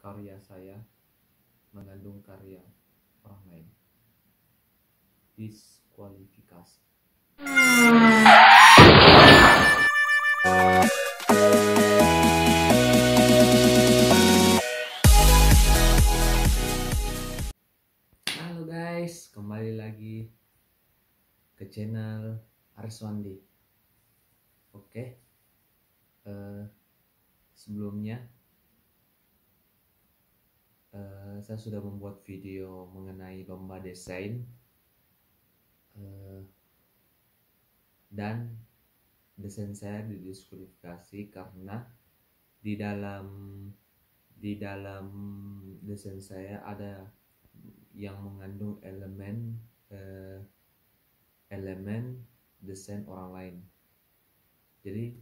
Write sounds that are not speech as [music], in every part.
karya saya mengandung karya orang lain. Diskualifikasi. Halo guys, kembali lagi ke channel Arswandi. Oke. Okay. Uh, eh, sebelumnya uh, saya sudah membuat video mengenai lomba desain uh, dan desain saya didiskualifikasi karena di dalam di dalam desain saya ada yang mengandung elemen uh, elemen desain orang lain jadi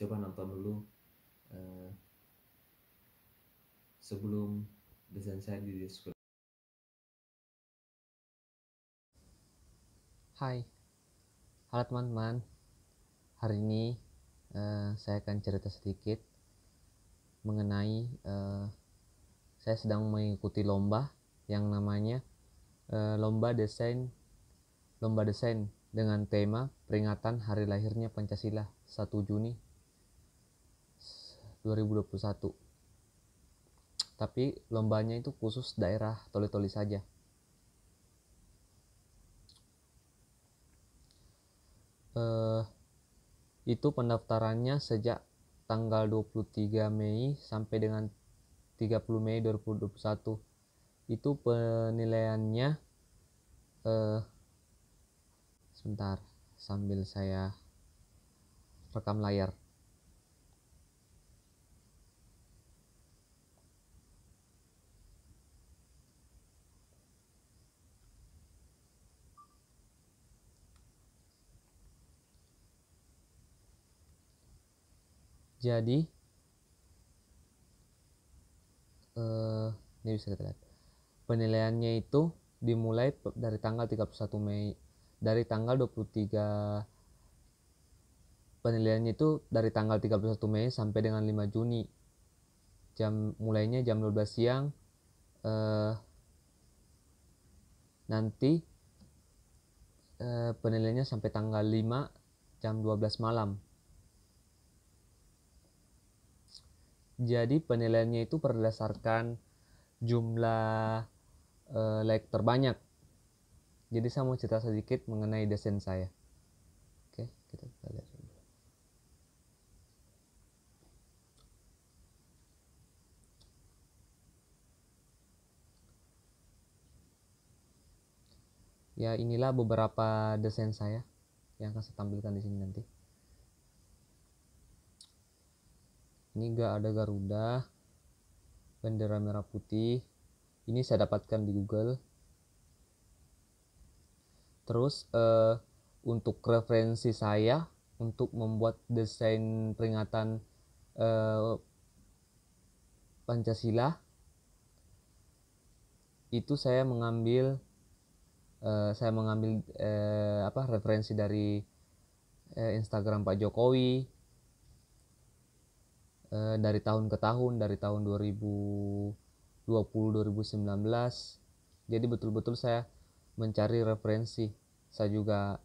coba nonton dulu uh, sebelum desain saya di display. Hai, halo teman-teman. Hari ini uh, saya akan cerita sedikit mengenai uh, saya sedang mengikuti lomba yang namanya uh, lomba desain lomba desain dengan tema peringatan hari lahirnya Pancasila 1 Juni 2021 tapi lombanya itu khusus daerah toli-toli saja eh, itu pendaftarannya sejak tanggal 23 Mei sampai dengan 30 Mei 2021 itu penilaiannya eh, sebentar sambil saya rekam layar Jadi eh, ini bisa kita lihat. Penilaiannya itu dimulai dari tanggal 31 Mei dari tanggal 23 penilaiannya itu dari tanggal 31 Mei sampai dengan 5 Juni jam mulainya jam 12 siang eh, nanti eh, penilaiannya sampai tanggal 5 jam 12 malam Jadi penilaiannya itu berdasarkan jumlah e, like terbanyak. Jadi saya mau cerita sedikit mengenai desain saya. Oke, kita lihat. ya inilah beberapa desain saya yang akan saya tampilkan di sini nanti. ini gak ada Garuda bendera merah putih ini saya dapatkan di Google terus uh, untuk referensi saya untuk membuat desain peringatan uh, Pancasila itu saya mengambil uh, saya mengambil uh, apa referensi dari uh, Instagram Pak Jokowi Eh, dari tahun ke tahun dari tahun 2020 2019 jadi betul-betul saya mencari referensi saya juga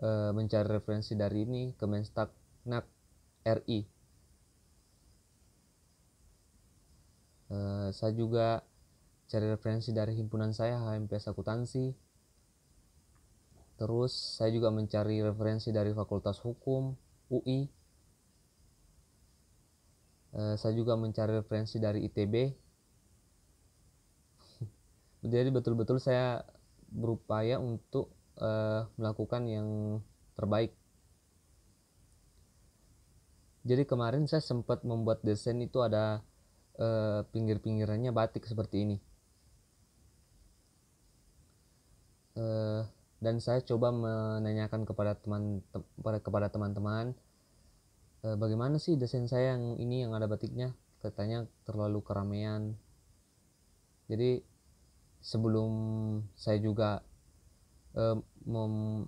eh, mencari referensi dari ini Nak RI eh, saya juga cari referensi dari himpunan saya HMPS Akuntansi. Terus saya juga mencari referensi dari Fakultas Hukum UI. Eh, saya juga mencari referensi dari ITB. [laughs] Jadi betul-betul saya berupaya untuk uh, melakukan yang terbaik. Jadi kemarin saya sempat membuat desain itu ada uh, pinggir-pinggirannya batik seperti ini. Uh, dan saya coba menanyakan kepada teman te kepada teman-teman e, bagaimana sih desain saya yang ini yang ada batiknya katanya terlalu keramaian jadi sebelum saya juga e,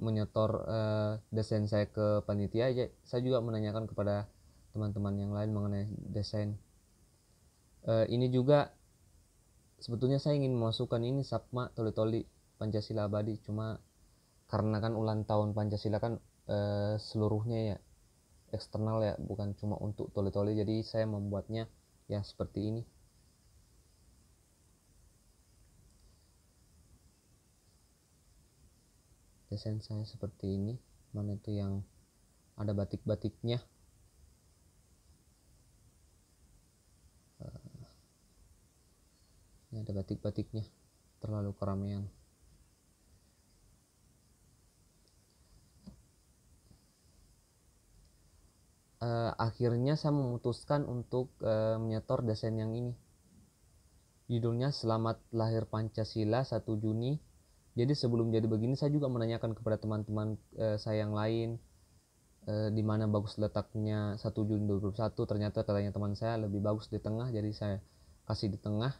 menyetor e, desain saya ke panitia aja ya, saya juga menanyakan kepada teman-teman yang lain mengenai desain e, ini juga sebetulnya saya ingin memasukkan ini sapma toli-toli Pancasila abadi cuma karena kan ulang tahun Pancasila kan e, seluruhnya ya eksternal ya bukan cuma untuk tole-tole jadi saya membuatnya yang seperti ini desain saya seperti ini mana itu yang ada batik-batiknya eh, ini ada batik-batiknya terlalu keramaian uh, akhirnya saya memutuskan untuk uh, menyetor desain yang ini. Judulnya Selamat Lahir Pancasila 1 Juni. Jadi sebelum jadi begini saya juga menanyakan kepada teman-teman uh, saya yang lain uh, di mana bagus letaknya 1 Juni 2021. Ternyata katanya teman saya lebih bagus di tengah jadi saya kasih di tengah.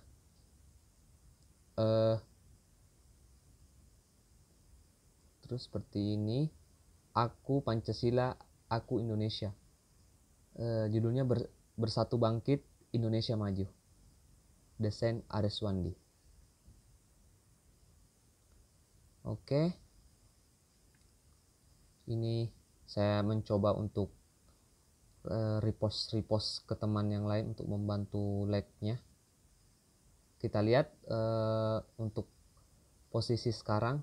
Uh, terus seperti ini. Aku Pancasila, aku Indonesia Eh, judulnya Ber, Bersatu Bangkit Indonesia Maju. Desain Areswandi. Oke. Ini saya mencoba untuk eh, repost repost ke teman yang lain untuk membantu like-nya. Kita lihat uh, untuk posisi sekarang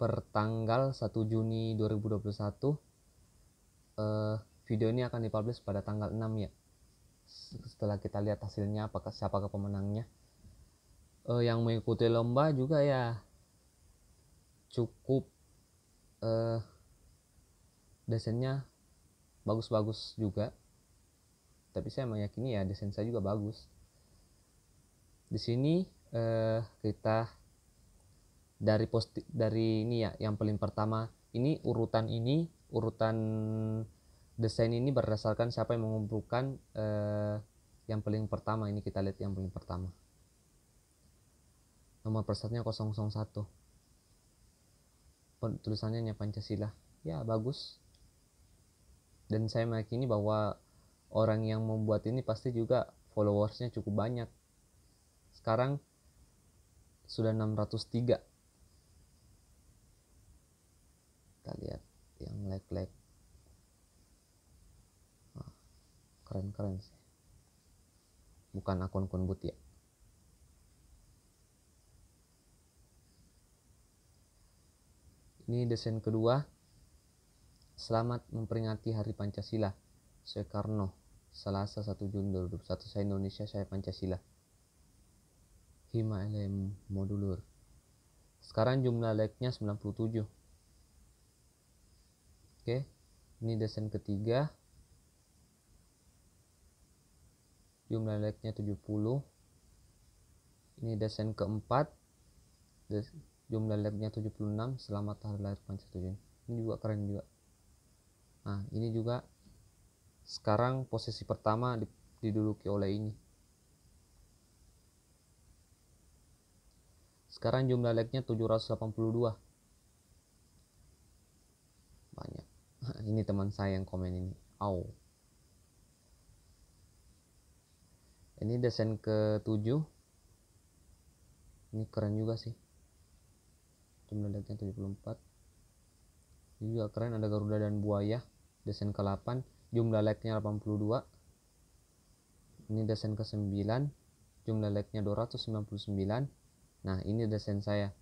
per tanggal 1 Juni 2021 eh uh, video ini akan dipublish pada tanggal 6 ya setelah kita lihat hasilnya apakah siapa ke pemenangnya uh, yang mengikuti lomba juga ya cukup uh, desainnya bagus-bagus juga tapi saya meyakini ya desain saya juga bagus di sini uh, kita dari posti dari ini ya yang paling pertama ini urutan ini urutan desain ini berdasarkan siapa yang mengumpulkan eh, yang paling pertama ini kita lihat yang paling pertama nomor persatnya 001 tulisannya hanya Pancasila ya bagus dan saya meyakini bahwa orang yang membuat ini pasti juga followersnya cukup banyak sekarang sudah 603 kita lihat yang like-like keren-keren sih bukan akun-akun but ya ini desain kedua Selamat memperingati Hari Pancasila Soekarno Selasa 1 Juni 2021 saya Indonesia saya Pancasila Hima LM modulur sekarang jumlah like-nya 97 oke ini desain ketiga jumlah like-nya 70 ini desain keempat Des jumlah like-nya 76 selamat hari lahir Pancasila ini juga keren juga nah ini juga sekarang posisi pertama diduduki oleh ini sekarang jumlah like-nya 782 banyak [laughs] ini teman saya yang komen ini au ini desain ke-7 ini keren juga sih jumlah puluh 74 ini juga keren ada Garuda dan buaya desain ke-8 jumlah like-nya 82 ini desain ke-9 jumlah like-nya 299 nah ini desain saya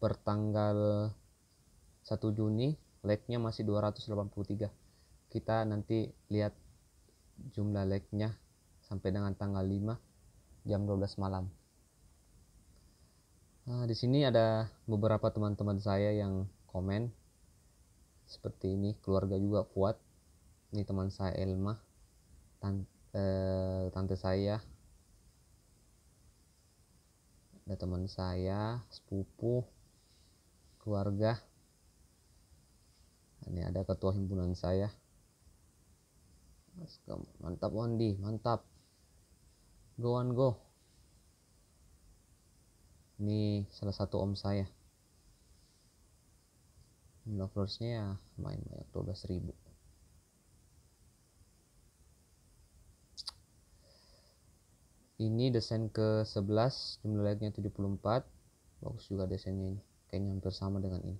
pertanggal 1 Juni like-nya masih 283 kita nanti lihat jumlah like-nya sampai dengan tanggal 5 jam 12 malam. Nah, di sini ada beberapa teman-teman saya yang komen seperti ini, keluarga juga kuat. Ini teman saya Elma, tante, eh, tante saya, ada teman saya, sepupu, keluarga. Ini ada ketua himpunan saya. Mantap Wandi, mantap go on go ini salah satu om saya lovers ya main banyak 12 ribu ini desain ke 11 jumlah like-nya 74 bagus juga desainnya ini kayaknya hampir sama dengan ini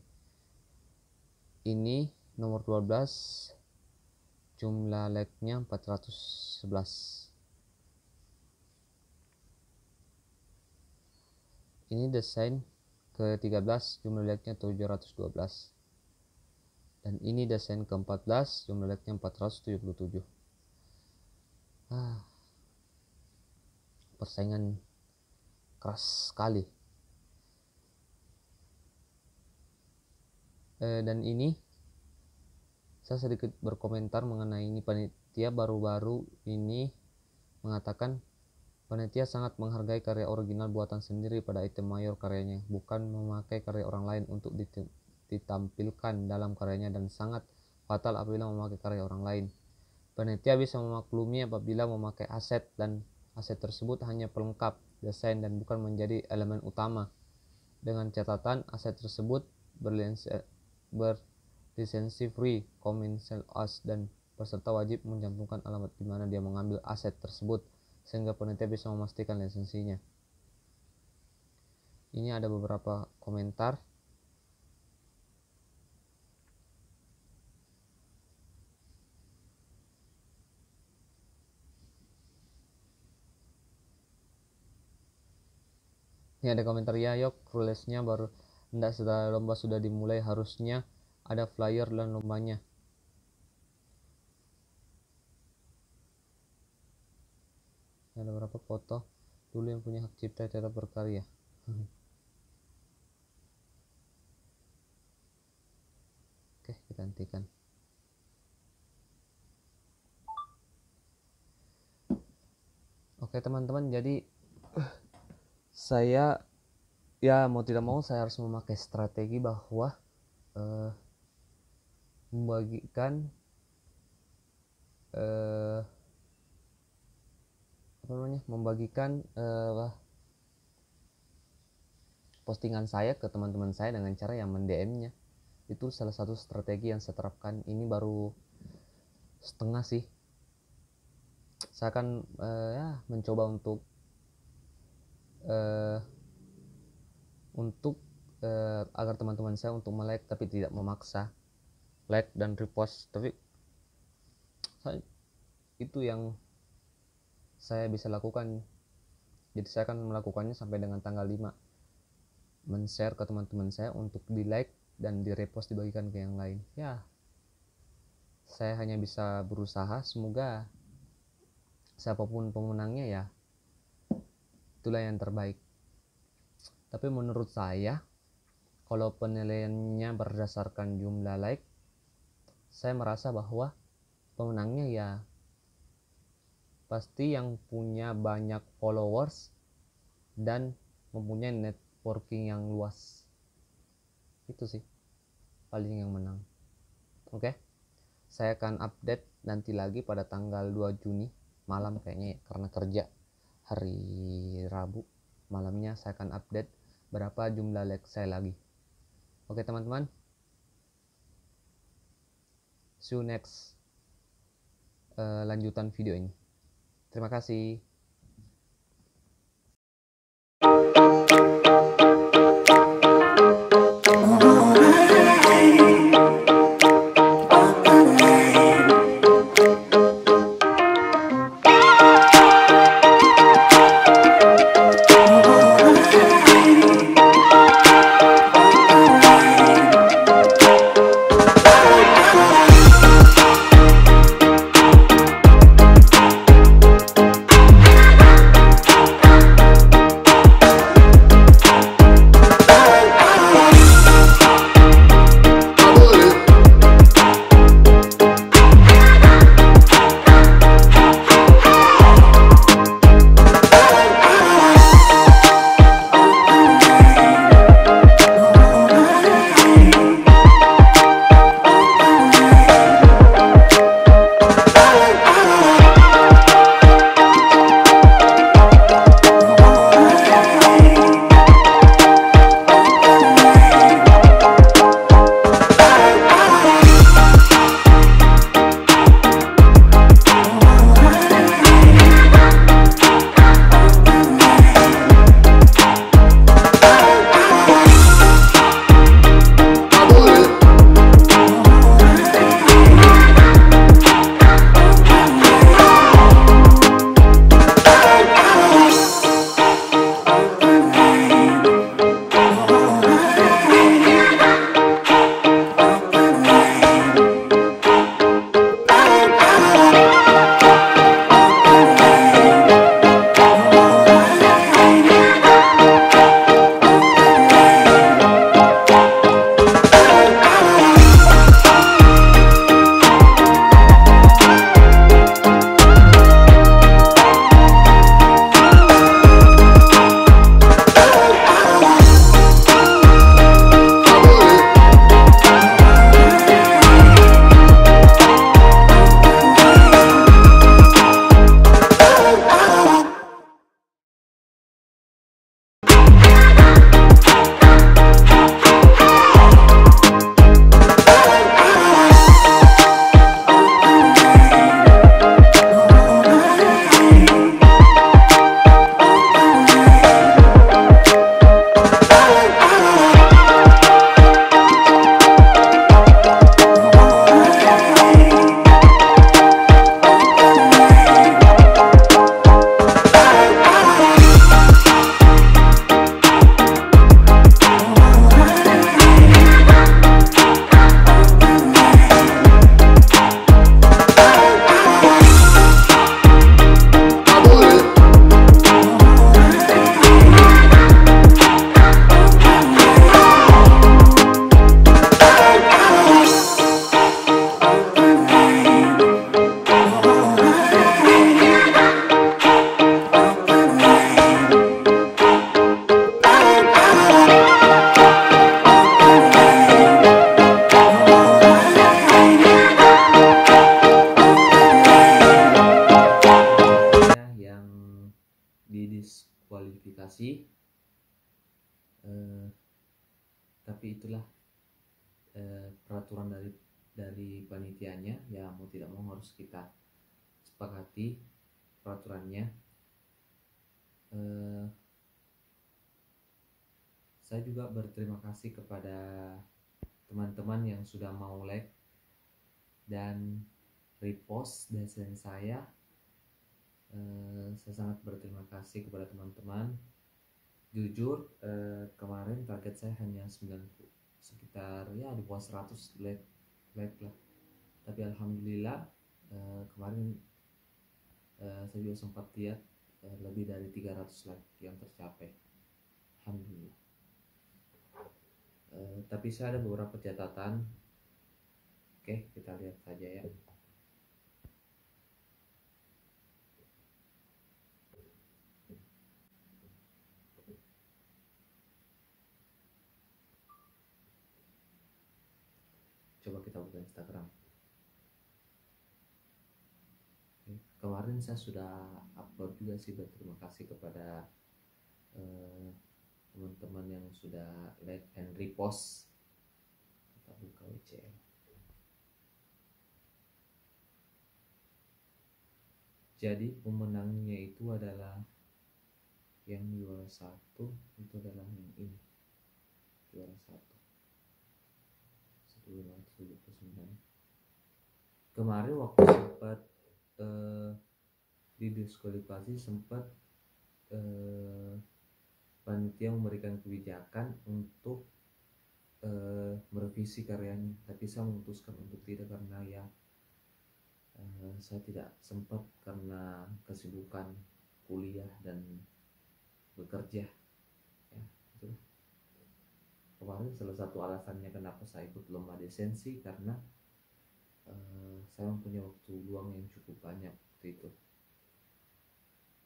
ini nomor 12 jumlah like-nya 411 Ini desain ke-13 jumlah like-nya 712. Dan ini desain ke-14 jumlah like-nya 477. Ah. Persaingan keras sekali. Eh, dan ini saya sedikit berkomentar mengenai ini panitia baru-baru ini mengatakan Panitia sangat menghargai karya original buatan sendiri pada item mayor karyanya, bukan memakai karya orang lain untuk ditampilkan dalam karyanya dan sangat fatal apabila memakai karya orang lain. Panitia bisa memaklumi apabila memakai aset dan aset tersebut hanya pelengkap desain dan bukan menjadi elemen utama. Dengan catatan aset tersebut berlisensi free, commercial as dan peserta wajib mencantumkan alamat di mana dia mengambil aset tersebut sehingga penitia bisa memastikan lisensinya. Ini ada beberapa komentar. Ini ada komentar ya, yuk rulesnya baru tidak sudah lomba sudah dimulai harusnya ada flyer dan lombanya. ada beberapa foto dulu yang punya hak cipta cara berkarya [laughs] oke kita hentikan oke teman-teman jadi [clears throat] saya ya mau tidak mau saya harus memakai strategi bahwa uh, membagikan uh, apa namanya membagikan uh, postingan saya ke teman-teman saya dengan cara yang mendm-nya itu salah satu strategi yang saya terapkan ini baru setengah sih saya akan uh, ya mencoba untuk uh, untuk uh, agar teman-teman saya untuk melek tapi tidak memaksa like dan repost tapi saya itu yang saya bisa lakukan jadi saya akan melakukannya sampai dengan tanggal 5 men-share ke teman-teman saya untuk di like dan di repost dibagikan ke yang lain ya saya hanya bisa berusaha semoga siapapun pemenangnya ya itulah yang terbaik tapi menurut saya kalau penilaiannya berdasarkan jumlah like saya merasa bahwa pemenangnya ya pasti yang punya banyak followers dan mempunyai networking yang luas itu sih paling yang menang oke okay? saya akan update nanti lagi pada tanggal 2 Juni malam kayaknya ya, karena kerja hari Rabu malamnya saya akan update berapa jumlah like saya lagi oke okay, teman-teman see you next uh, lanjutan video ini Terima kasih. Eh, saya juga berterima kasih kepada teman-teman yang sudah mau like dan repost desain saya eh, saya sangat berterima kasih kepada teman-teman jujur eh, kemarin target saya hanya 90 sekitar ya di bawah 100 like like lah tapi alhamdulillah eh, kemarin eh, saya juga sempat lihat eh, lebih dari 300 lagi yang tercapai Alhamdulillah eh, tapi saya ada beberapa catatan oke kita lihat saja ya coba kita buka Instagram kemarin saya sudah upload juga sih berterima kasih kepada eh, teman-teman uh, yang sudah like and repost kita buka WCL jadi pemenangnya itu adalah yang juara satu itu adalah yang ini juara satu 1579 kemarin waktu sempat eh, didiskualifikasi sempat eh, panitia memberikan kebijakan untuk eh, merevisi karyanya tapi saya memutuskan untuk tidak karena ya eh, saya tidak sempat karena kesibukan kuliah dan bekerja ya, kemarin salah satu alasannya kenapa saya ikut lomba desensi karena Eh, saya punya waktu luang yang cukup banyak waktu itu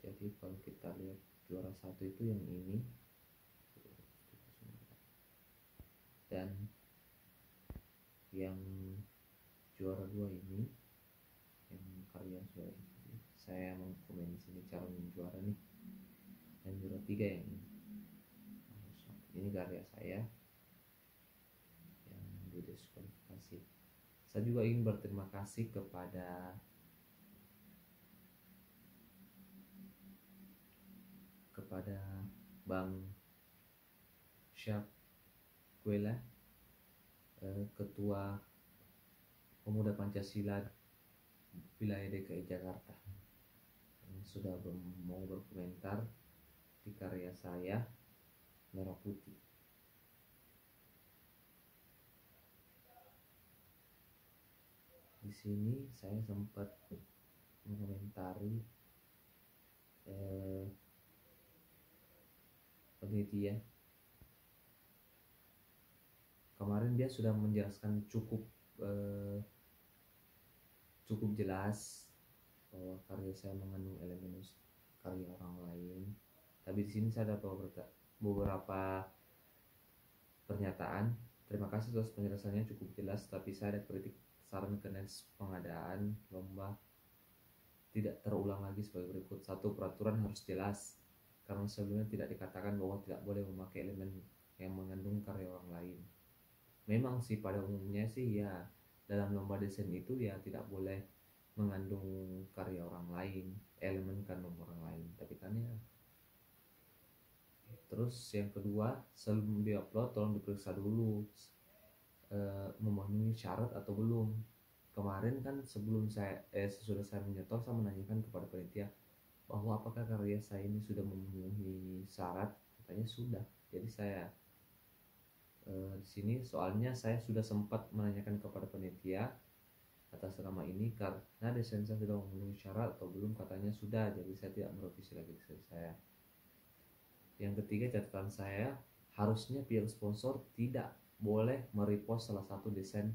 jadi kalau kita lihat juara satu itu yang ini dan yang juara dua ini yang kalian sudah saya mengkomen di sini cara juara nih dan juara tiga yang ini nah, ini karya saya yang didiskualifikasi saya juga ingin berterima kasih kepada kepada Bang Syaf Kuela, eh, Ketua Pemuda Pancasila Wilayah DKI Jakarta yang sudah mau berkomentar di karya saya Merah Putih. di sini saya sempat mengomentari eh, penelitian kemarin dia sudah menjelaskan cukup eh, cukup jelas bahwa karya saya mengandung elemen karya orang lain tapi di sini saya ada beberapa pernyataan terima kasih atas penjelasannya cukup jelas tapi saya ada kritik saran Kemenkes pengadaan lomba tidak terulang lagi sebagai berikut. Satu, peraturan harus jelas karena sebelumnya tidak dikatakan bahwa tidak boleh memakai elemen yang mengandung karya orang lain. Memang sih pada umumnya sih ya dalam lomba desain itu ya tidak boleh mengandung karya orang lain, elemen kandung orang lain. Tapi kan ya. Terus yang kedua, sebelum diupload tolong diperiksa dulu Eh, memenuhi syarat atau belum kemarin kan sebelum saya eh sesudah saya menyetor saya menanyakan kepada panitia bahwa apakah karya saya ini sudah memenuhi syarat katanya sudah jadi saya eh, di sini soalnya saya sudah sempat menanyakan kepada panitia atas nama ini karena desain saya sudah memenuhi syarat atau belum katanya sudah jadi saya tidak merevisi lagi desain saya yang ketiga catatan saya harusnya pihak sponsor tidak boleh merepost salah satu desain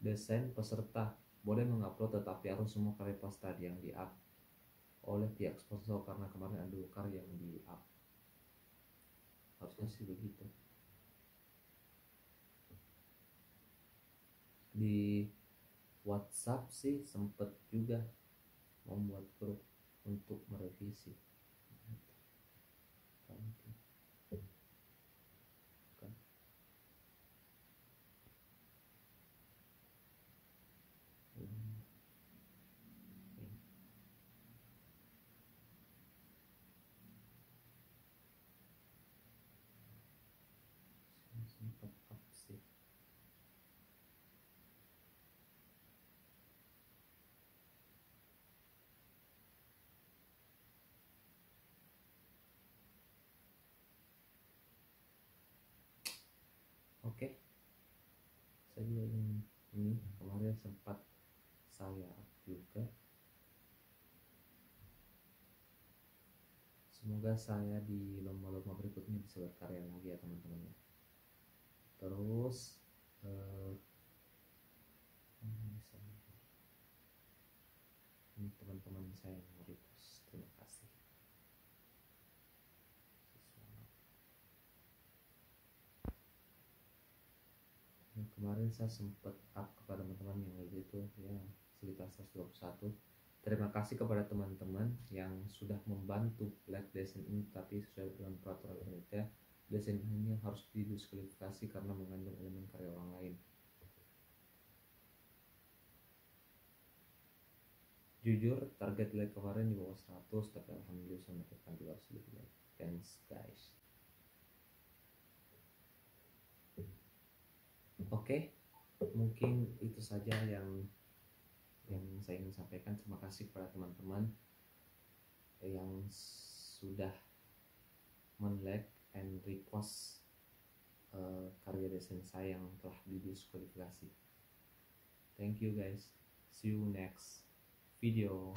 desain peserta boleh mengupload tetapi harus semua karya peserta yang di up oleh pihak sponsor karena kemarin ada dua yang di up harusnya sih begitu di WhatsApp sih sempet juga membuat grup untuk merevisi. Gitu. Thank you. oke okay. saya juga ini kemarin sempat saya juga semoga saya di lomba-lomba berikutnya bisa berkarya lagi ya teman-teman ya terus uh, ini teman-teman saya kemarin saya sempat up kepada teman-teman yang itu ya sekitar 121 terima kasih kepada teman-teman yang sudah membantu black design ini tapi sesuai dengan peraturan panitia desain ini harus didiskualifikasi karena mengandung elemen karya orang lain jujur target like kemarin di bawah 100 tapi alhamdulillah saya mendapatkan 200 lebih thanks guys oke okay. mungkin itu saja yang yang saya ingin sampaikan terima kasih kepada teman-teman yang sudah menlike and request uh, karya desain saya yang telah didiskualifikasi thank you guys see you next video